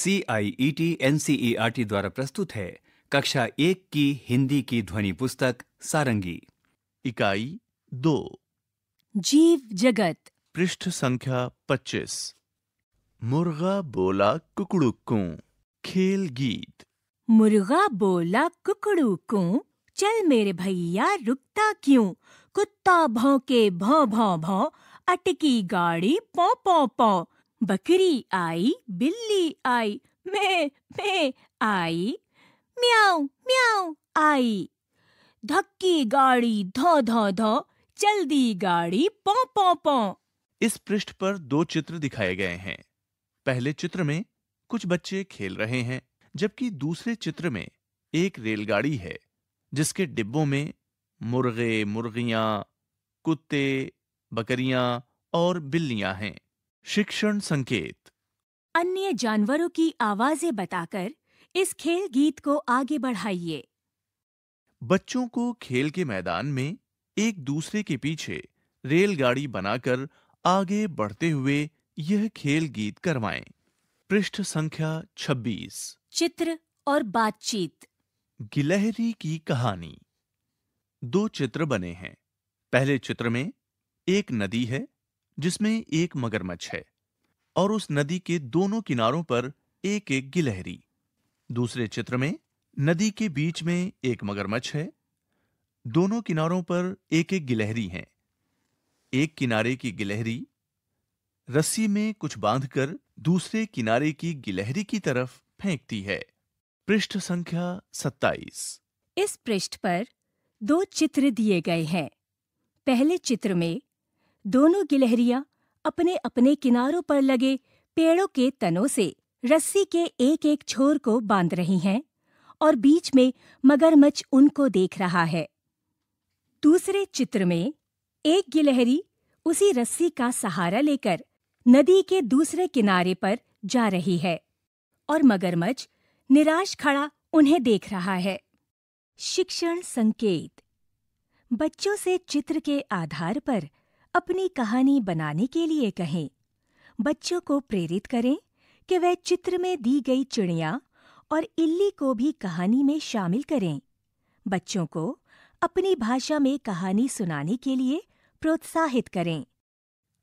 C I E T N C E R T द्वारा प्रस्तुत है कक्षा एक की हिंदी की ध्वनि पुस्तक सारंगी इकाई दो जीव जगत पृष्ठ संख्या पच्चीस मुर्गा बोला कुकड़ुकू खेल गीत मुर्गा बोला कुकड़ुकू चल मेरे भैया रुकता क्यों कुत्ता भौंके भौं भौं भौं अटकी गाड़ी पौ पौ पौ बकरी आई बिल्ली आई मैं मैं आई म्याऊ म्याऊ आई धक्की गाड़ी धो धो धो दी गाड़ी पो पौ पो इस पृष्ठ पर दो चित्र दिखाए गए हैं पहले चित्र में कुछ बच्चे खेल रहे हैं जबकि दूसरे चित्र में एक रेलगाड़ी है जिसके डिब्बों में मुर्गे मुर्गियां कुत्ते बकरियां और बिल्लियां हैं शिक्षण संकेत अन्य जानवरों की आवाजें बताकर इस खेल गीत को आगे बढ़ाइए बच्चों को खेल के मैदान में एक दूसरे के पीछे रेलगाड़ी बनाकर आगे बढ़ते हुए यह खेल गीत करवाएं। पृष्ठ संख्या 26 चित्र और बातचीत गिलहरी की कहानी दो चित्र बने हैं पहले चित्र में एक नदी है जिसमें एक मगरमच्छ है और उस नदी के दोनों किनारों पर एक एक गिलहरी दूसरे चित्र में नदी के बीच में एक मगरमच्छ है दोनों किनारों पर एक एक गिलहरी हैं एक किनारे की गिलहरी रस्सी में कुछ बांधकर दूसरे किनारे की गिलहरी की तरफ फेंकती है पृष्ठ संख्या सत्ताईस इस पृष्ठ पर दो चित्र दिए गए हैं पहले चित्र में दोनों गिलहरियां अपने अपने किनारों पर लगे पेड़ों के तनों से रस्सी के एक एक छोर को बांध रही हैं और बीच में मगरमच्छ उनको देख रहा है दूसरे चित्र में एक गिलहरी उसी रस्सी का सहारा लेकर नदी के दूसरे किनारे पर जा रही है और मगरमच्छ निराश खड़ा उन्हें देख रहा है शिक्षण संकेत बच्चों से चित्र के आधार पर अपनी कहानी बनाने के लिए कहें बच्चों को प्रेरित करें कि वह चित्र में दी गई चिड़िया और इल्ली को भी कहानी में शामिल करें बच्चों को अपनी भाषा में कहानी सुनाने के लिए प्रोत्साहित करें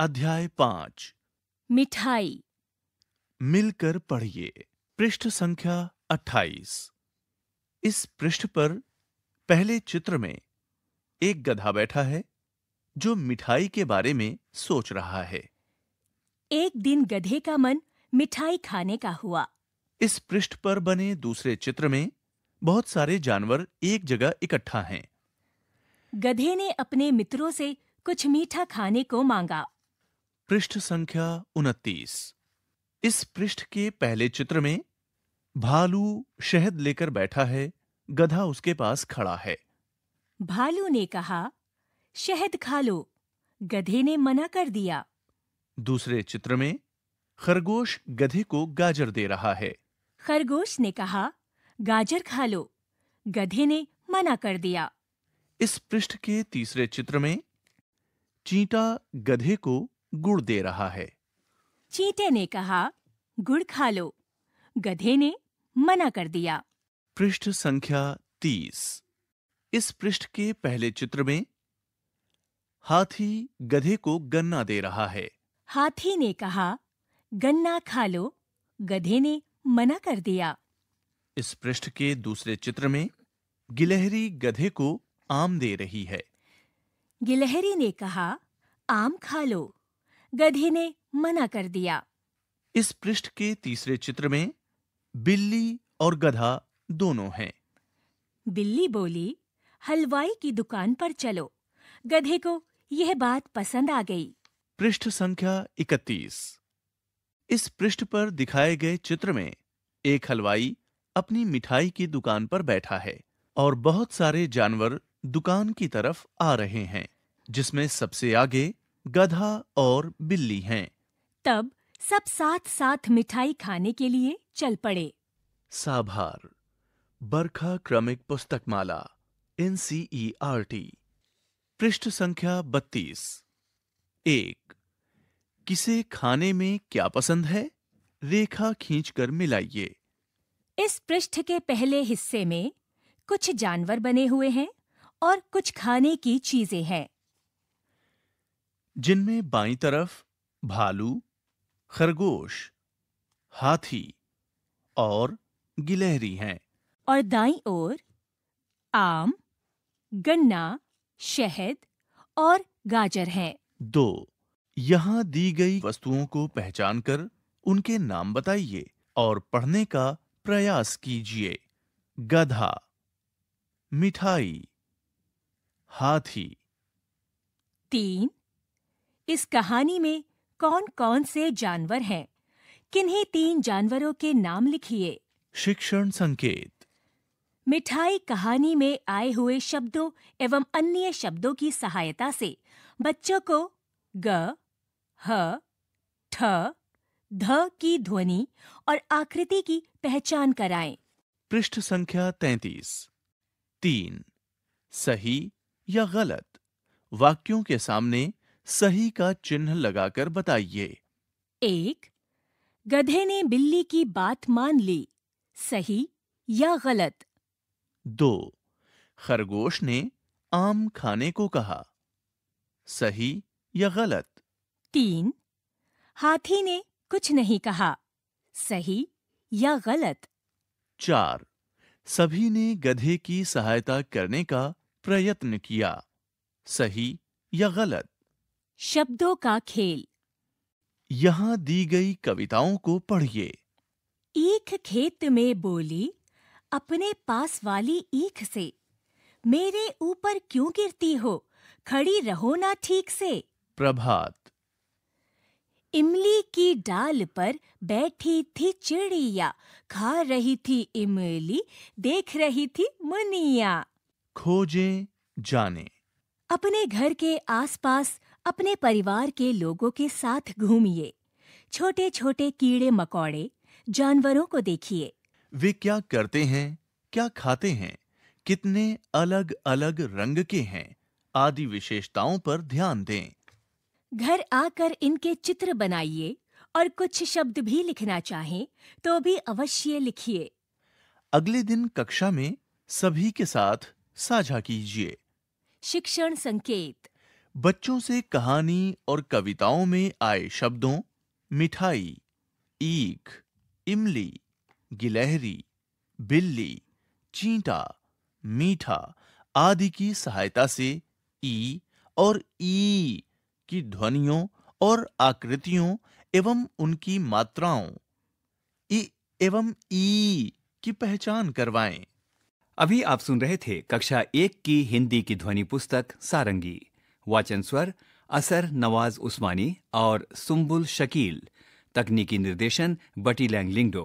अध्याय पाँच मिठाई मिलकर पढ़िए पृष्ठ संख्या अट्ठाईस इस पृष्ठ पर पहले चित्र में एक गधा बैठा है जो मिठाई के बारे में सोच रहा है एक दिन गधे का मन मिठाई खाने का हुआ इस पृष्ठ पर बने दूसरे चित्र में बहुत सारे जानवर एक जगह इकट्ठा हैं गधे ने अपने मित्रों से कुछ मीठा खाने को मांगा पृष्ठ संख्या उनतीस इस पृष्ठ के पहले चित्र में भालू शहद लेकर बैठा है गधा उसके पास खड़ा है भालू ने कहा शहद खा लो गधे ने मना कर दिया दूसरे चित्र में खरगोश गधे को गाजर दे रहा है खरगोश ने कहा गाजर खा लो गधे ने मना कर दिया इस पृष्ठ के तीसरे चित्र में चींटा गधे को गुड़ दे रहा है चींटे ने कहा गुड़ खा लो गधे ने मना कर दिया पृष्ठ संख्या तीस इस पृष्ठ के पहले चित्र में हाथी गधे को गन्ना दे रहा है हाथी ने कहा गन्ना खा लो गधे ने मना कर दिया इस पृष्ठ के दूसरे चित्र में गिलहरी गधे को आम दे रही है गिलहरी ने कहा आम खा लो गधे ने मना कर दिया इस पृष्ठ के तीसरे चित्र में बिल्ली और गधा दोनों हैं बिल्ली बोली हलवाई की दुकान पर चलो गधे को यह बात पसंद आ गई पृष्ठ संख्या 31 इस पृष्ठ पर दिखाए गए चित्र में एक हलवाई अपनी मिठाई की दुकान पर बैठा है और बहुत सारे जानवर दुकान की तरफ आ रहे हैं जिसमें सबसे आगे गधा और बिल्ली हैं। तब सब साथ साथ मिठाई खाने के लिए चल पड़े साभार बरखा क्रमिक पुस्तकमाला N C E R T पृष्ठ संख्या बत्तीस एक किसे खाने में क्या पसंद है रेखा खींचकर मिलाइए इस पृष्ठ के पहले हिस्से में कुछ जानवर बने हुए हैं और कुछ खाने की चीजें हैं जिनमें बाई तरफ भालू खरगोश हाथी और गिलहरी हैं और दाई ओर आम गन्ना शहद और गाजर हैं। दो यहाँ दी गई वस्तुओं को पहचान कर उनके नाम बताइए और पढ़ने का प्रयास कीजिए गधा मिठाई हाथी तीन इस कहानी में कौन कौन से जानवर हैं किन्हीं तीन जानवरों के नाम लिखिए शिक्षण संकेत मिठाई कहानी में आए हुए शब्दों एवं अन्य शब्दों की सहायता से बच्चों को ग ह ठ ध की ध्वनि और आकृति की पहचान कराएं। पृष्ठ संख्या तैतीस तीन सही या गलत वाक्यों के सामने सही का चिन्ह लगाकर बताइए एक गधे ने बिल्ली की बात मान ली सही या गलत दो खरगोश ने आम खाने को कहा सही या गलत तीन हाथी ने कुछ नहीं कहा सही या गलत चार सभी ने गधे की सहायता करने का प्रयत्न किया सही या गलत शब्दों का खेल यहाँ दी गई कविताओं को पढ़िए एक खेत में बोली अपने पास वाली ईख से मेरे ऊपर क्यों गिरती हो खड़ी रहो ना ठीक से प्रभात इमली की डाल पर बैठी थी चिड़िया खा रही थी इमली देख रही थी मुनिया खोजे जाने अपने घर के आसपास अपने परिवार के लोगों के साथ घूमिए छोटे छोटे कीड़े मकोड़े जानवरों को देखिए वे क्या करते हैं क्या खाते हैं कितने अलग अलग रंग के हैं आदि विशेषताओं पर ध्यान दें घर आकर इनके चित्र बनाइए और कुछ शब्द भी लिखना चाहें तो भी अवश्य लिखिए अगले दिन कक्षा में सभी के साथ साझा कीजिए शिक्षण संकेत बच्चों से कहानी और कविताओं में आए शब्दों मिठाई ईख इमली गिलहरी बिल्ली चींटा मीठा आदि की सहायता से ई और ई की ध्वनियों और आकृतियों एवं उनकी मात्राओं ई एवं ई की पहचान करवाएं अभी आप सुन रहे थे कक्षा एक की हिंदी की ध्वनि पुस्तक सारंगी वाचन स्वर असर नवाज उस्मानी और सुम्बुल शकील तकनीकी निर्देशन बटी लैंगलिंगडो